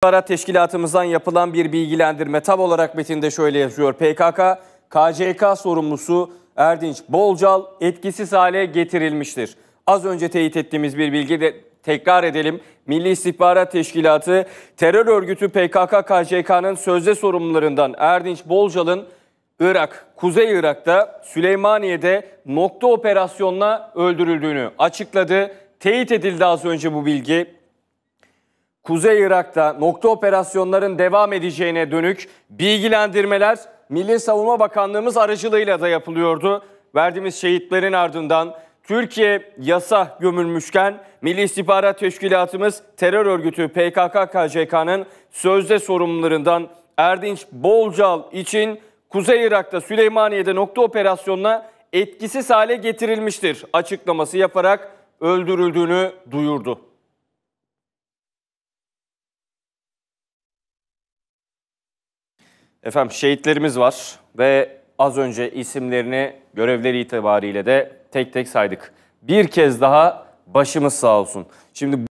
Para teşkilatımızdan yapılan bir bilgilendirme tab olarak metinde şöyle yazıyor. PKK, KCK sorumlusu Erdinç Bolcal etkisiz hale getirilmiştir. Az önce teyit ettiğimiz bir bilgi de tekrar edelim. Milli İstihbarat Teşkilatı terör örgütü PKK KCK'nın sözde sorumlularından Erdinç Bolcal'ın Irak, Kuzey Irak'ta Süleymaniye'de nokta operasyonla öldürüldüğünü açıkladı. Teyit edildi az önce bu bilgi. Kuzey Irak'ta nokta operasyonların devam edeceğine dönük bilgilendirmeler Milli Savunma Bakanlığımız aracılığıyla da yapılıyordu. Verdiğimiz şehitlerin ardından Türkiye yasa gömülmüşken Milli İstihbarat Teşkilatımız terör örgütü PKK-KCK'nın sözde sorumlularından Erdinç Bolcal için Kuzey Irak'ta Süleymaniye'de nokta operasyonuna etkisiz hale getirilmiştir açıklaması yaparak öldürüldüğünü duyurdu. Efendim şehitlerimiz var ve az önce isimlerini görevleri itibariyle de tek tek saydık. Bir kez daha başımız sağ olsun. Şimdi